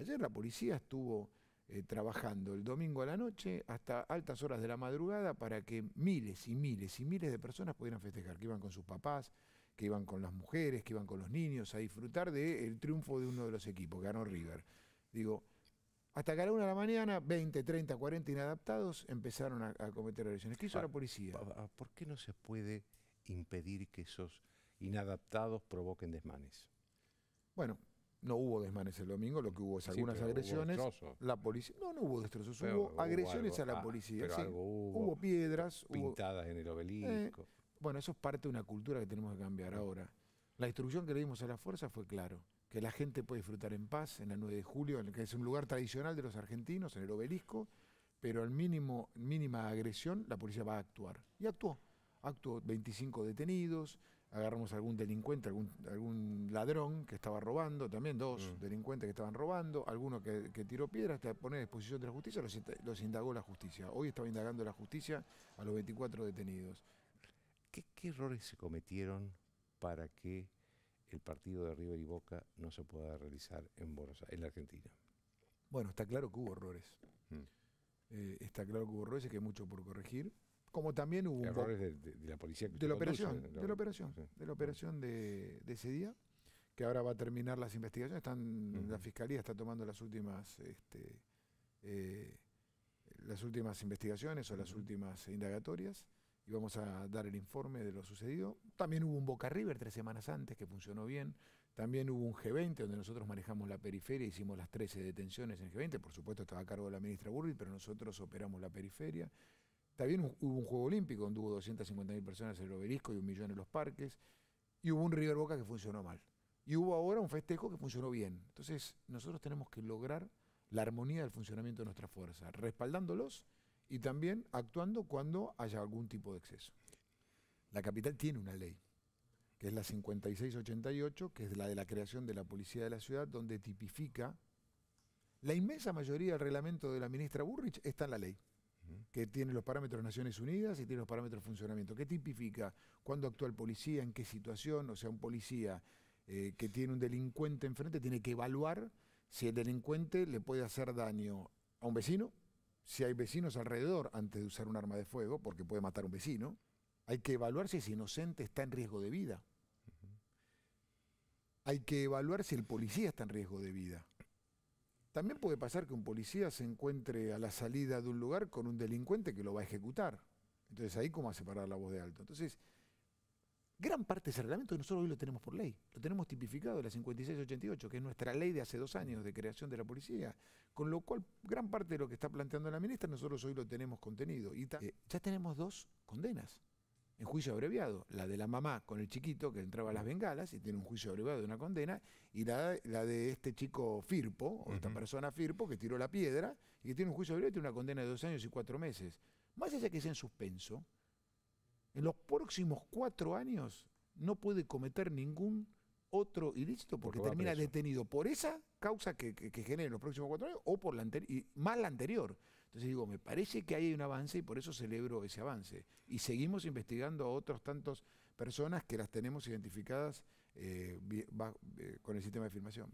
Ayer la policía estuvo eh, trabajando el domingo a la noche hasta altas horas de la madrugada para que miles y miles y miles de personas pudieran festejar, que iban con sus papás, que iban con las mujeres, que iban con los niños a disfrutar del triunfo de uno de los equipos, que ganó River. Digo, hasta cada una de la mañana, 20, 30, 40 inadaptados empezaron a, cometer agresiones. ¿Qué hizo ah, la policía? ¿Por qué no se puede impedir que esos inadaptados provoquen desmanes? Bueno, no hubo desmanes el domingo, lo que hubo es algunas agresiones. la policía, no, no hubo destrozos, hubo, agresiones a la ah, policía. sí, hubo, piedras, pintadas en el obelisco. Eh, bueno, eso es parte de una cultura que tenemos que cambiar ahora. La instrucción que le dimos a la fuerza fue claro, que la gente puede disfrutar en paz en la 9 de julio, en que es un lugar tradicional de los argentinos, en el obelisco, pero al mínimo mínima agresión la policía va a actuar. Y actuó. Actuó 25 detenidos, agarramos a algún delincuente, algún, ladrón que estaba robando, también dos mm. delincuentes que estaban robando, alguno que, tiró piedras, te pone a disposición de la justicia, los, indagó la justicia. Hoy estaba indagando la justicia a los 24 detenidos. ¿Qué, errores se cometieron para que el partido de River y Boca no se pueda realizar en, en la Argentina? Bueno, está claro que hubo errores. Mm. Eh, está claro que hubo errores y que hay mucho por corregir. Como también hubo errores de, la policía de la, operación, de la operación, de de, ese día, que ahora va a terminar las investigaciones. Están, la fiscalía está tomando las últimas, este, eh, las últimas investigaciones o las últimas indagatorias y vamos a dar el informe de lo sucedido. También hubo un Boca River tres semanas antes que funcionó bien. También hubo un G20 donde nosotros manejamos la periferia, hicimos las 13 detenciones en G20. Por supuesto estaba a cargo de la ministra Burri, pero nosotros operamos la periferia. Está bien, hubo un Juego Olímpico donde hubo 250.000 personas en el obelisco y un millón en los parques. Y hubo un River Boca que funcionó mal. Y hubo ahora un festejo que funcionó bien. Entonces, nosotros tenemos que lograr la armonía del funcionamiento de nuestra fuerza, respaldándolos y también actuando cuando haya algún tipo de exceso. La capital tiene una ley, que es la 5688, que es la de la creación de la Policía de la Ciudad, donde tipifica la inmensa mayoría del reglamento de la ministra Burrich está en la ley que tiene los parámetros de Naciones Unidas y tiene los parámetros de funcionamiento. ¿Qué tipifica? ¿Cuándo actúa el policía? ¿En qué situación? O sea, un policía eh, que tiene un delincuente enfrente tiene que evaluar si el delincuente le puede hacer daño a un vecino, si hay vecinos alrededor antes de usar un arma de fuego, porque puede matar a un vecino. Hay que evaluar si ese inocente está en riesgo de vida. Hay que evaluar si el policía está en riesgo de vida. También puede pasar que un policía se encuentre a la salida de un lugar con un delincuente que lo va a ejecutar. Entonces ahí cómo va a separar la voz de alto. Entonces, gran parte de ese reglamento nosotros hoy lo tenemos por ley. Lo tenemos tipificado en la 5688, que es nuestra ley de hace dos años de creación de la policía. Con lo cual, gran parte de lo que está planteando la ministra nosotros hoy lo tenemos contenido. Y eh, ya tenemos dos condenas en juicio abreviado, la de la mamá con el chiquito que entraba a las bengalas y tiene un juicio abreviado de una condena, y la, de este chico Firpo, o esta persona Firpo, que tiró la piedra y que tiene un juicio abreviado y tiene una condena de dos años y cuatro meses. Más allá que sea en suspenso, en los próximos cuatro años no puede cometer ningún otro ilícito porque, termina detenido por esa causa que, genere en los próximos cuatro años o por la anterior, más la anterior. Entonces digo, me parece que hay un avance y por eso celebro ese avance. Y seguimos investigando a otros tantos personas que las tenemos identificadas eh, eh, con el sistema de filmación.